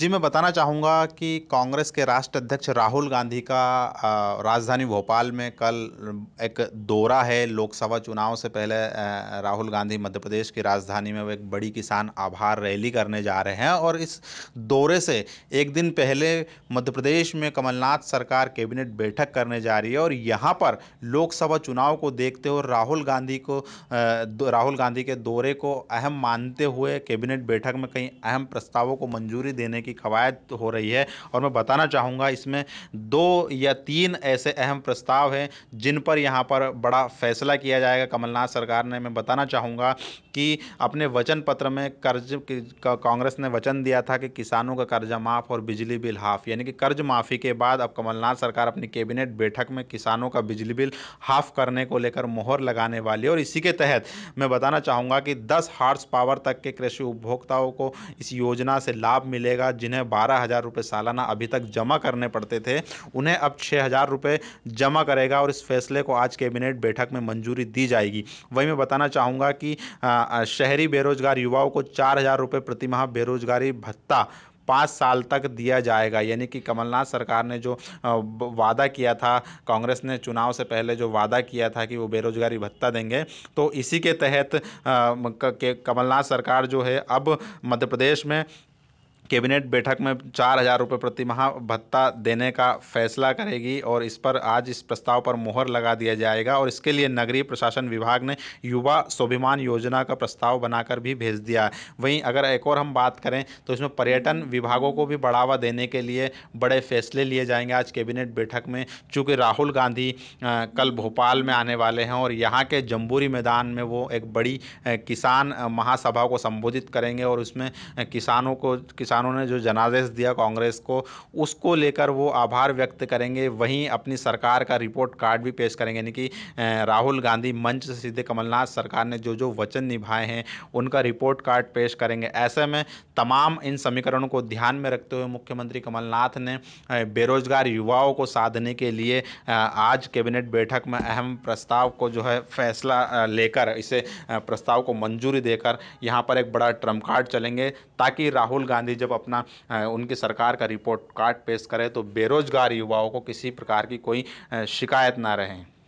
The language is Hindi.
जी मैं बताना चाहूँगा कि कांग्रेस के राष्ट्र अध्यक्ष राहुल गांधी का राजधानी भोपाल में कल एक दौरा है लोकसभा चुनाव से पहले राहुल गांधी मध्य प्रदेश की राजधानी में वो एक बड़ी किसान आभार रैली करने जा रहे हैं और इस दौरे से एक दिन पहले मध्य प्रदेश में कमलनाथ सरकार कैबिनेट बैठक करने जा रही है और यहाँ पर लोकसभा चुनाव को देखते हुए राहुल गांधी को राहुल गांधी के दौरे को अहम मानते हुए कैबिनेट बैठक में कई अहम प्रस्तावों को मंजूरी देने की की कवायद हो रही है और मैं बताना चाहूँगा इसमें दो या तीन ऐसे अहम प्रस्ताव हैं जिन पर यहाँ पर बड़ा फैसला किया जाएगा कमलनाथ सरकार ने मैं बताना चाहूँगा कि अपने वचन पत्र में कर्ज कांग्रेस ने वचन दिया था कि किसानों का कर्जा माफ़ और बिजली बिल हाफ यानी कि कर्ज माफ़ी के बाद अब कमलनाथ सरकार अपनी कैबिनेट बैठक में किसानों का बिजली बिल हाफ करने को लेकर मोहर लगाने वाली है और इसी के तहत मैं बताना चाहूँगा कि दस हार्स पावर तक के कृषि उपभोक्ताओं को इस योजना से लाभ मिलेगा जिन्हें बारह हज़ार रुपये सालाना अभी तक जमा करने पड़ते थे उन्हें अब छः हज़ार रुपये जमा करेगा और इस फैसले को आज कैबिनेट बैठक में मंजूरी दी जाएगी वही मैं बताना चाहूँगा कि शहरी बेरोजगार युवाओं को चार हज़ार रुपये प्रतिमाह बेरोजगारी भत्ता पाँच साल तक दिया जाएगा यानी कि कमलनाथ सरकार ने जो वादा किया था कांग्रेस ने चुनाव से पहले जो वादा किया था कि वो बेरोजगारी भत्ता देंगे तो इसी के तहत कमलनाथ सरकार जो है अब मध्य प्रदेश में कैबिनेट बैठक में चार हजार रुपये प्रति माह भत्ता देने का फैसला करेगी और इस पर आज इस प्रस्ताव पर मोहर लगा दिया जाएगा और इसके लिए नगरीय प्रशासन विभाग ने युवा स्वाभिमान योजना का प्रस्ताव बनाकर भी भेज दिया है वहीं अगर एक और हम बात करें तो इसमें पर्यटन विभागों को भी बढ़ावा देने के लिए बड़े फैसले लिए जाएंगे आज कैबिनेट बैठक में चूँकि राहुल गांधी कल भोपाल में आने वाले हैं और यहाँ के जम्बूरी मैदान में वो एक बड़ी किसान महासभा को संबोधित करेंगे और उसमें किसानों को किसान किसानों ने जो जनादेश दिया कांग्रेस को उसको लेकर वो आभार व्यक्त करेंगे वहीं अपनी सरकार का रिपोर्ट कार्ड भी पेश करेंगे यानी कि राहुल गांधी मंच से सीधे कमलनाथ सरकार ने जो जो वचन निभाए हैं उनका रिपोर्ट कार्ड पेश करेंगे ऐसे में तमाम इन समीकरणों को ध्यान में रखते हुए मुख्यमंत्री कमलनाथ ने बेरोजगार युवाओं को साधने के लिए आज कैबिनेट बैठक में अहम प्रस्ताव को जो है फैसला लेकर इसे प्रस्ताव को मंजूरी देकर यहाँ पर एक बड़ा ट्रम्प कार्ड चलेंगे ताकि राहुल गांधी जब जब अपना उनकी सरकार का रिपोर्ट कार्ड पेश करें तो बेरोजगार युवाओं को किसी प्रकार की कोई शिकायत ना रहे